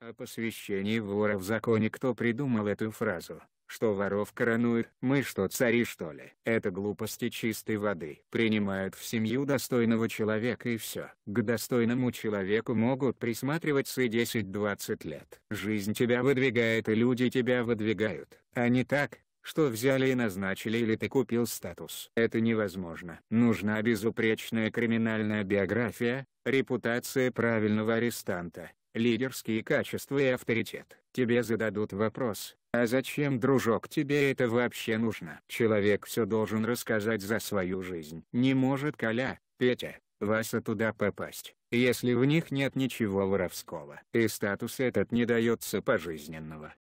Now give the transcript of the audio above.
О посвящении вора в законе кто придумал эту фразу? Что воров коронуют? Мы что цари что ли? Это глупости чистой воды. Принимают в семью достойного человека и все. К достойному человеку могут присматриваться и 10-20 лет. Жизнь тебя выдвигает и люди тебя выдвигают. А не так, что взяли и назначили или ты купил статус. Это невозможно. Нужна безупречная криминальная биография, репутация правильного арестанта, лидерские качества и авторитет. Тебе зададут вопрос, а зачем, дружок, тебе это вообще нужно? Человек все должен рассказать за свою жизнь. Не может Коля, Петя, Вася туда попасть, если в них нет ничего воровского. И статус этот не дается пожизненного.